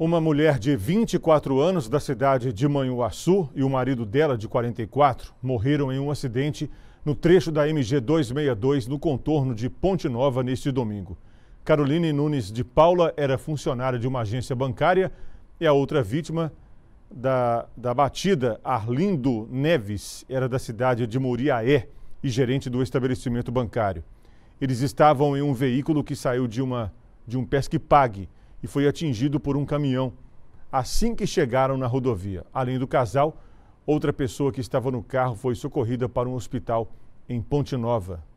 Uma mulher de 24 anos da cidade de Manhuaçu e o marido dela, de 44, morreram em um acidente no trecho da MG 262, no contorno de Ponte Nova, neste domingo. Caroline Nunes de Paula era funcionária de uma agência bancária e a outra vítima da, da batida, Arlindo Neves, era da cidade de Muriaé e gerente do estabelecimento bancário. Eles estavam em um veículo que saiu de, uma, de um pesque-pague e foi atingido por um caminhão assim que chegaram na rodovia. Além do casal, outra pessoa que estava no carro foi socorrida para um hospital em Ponte Nova.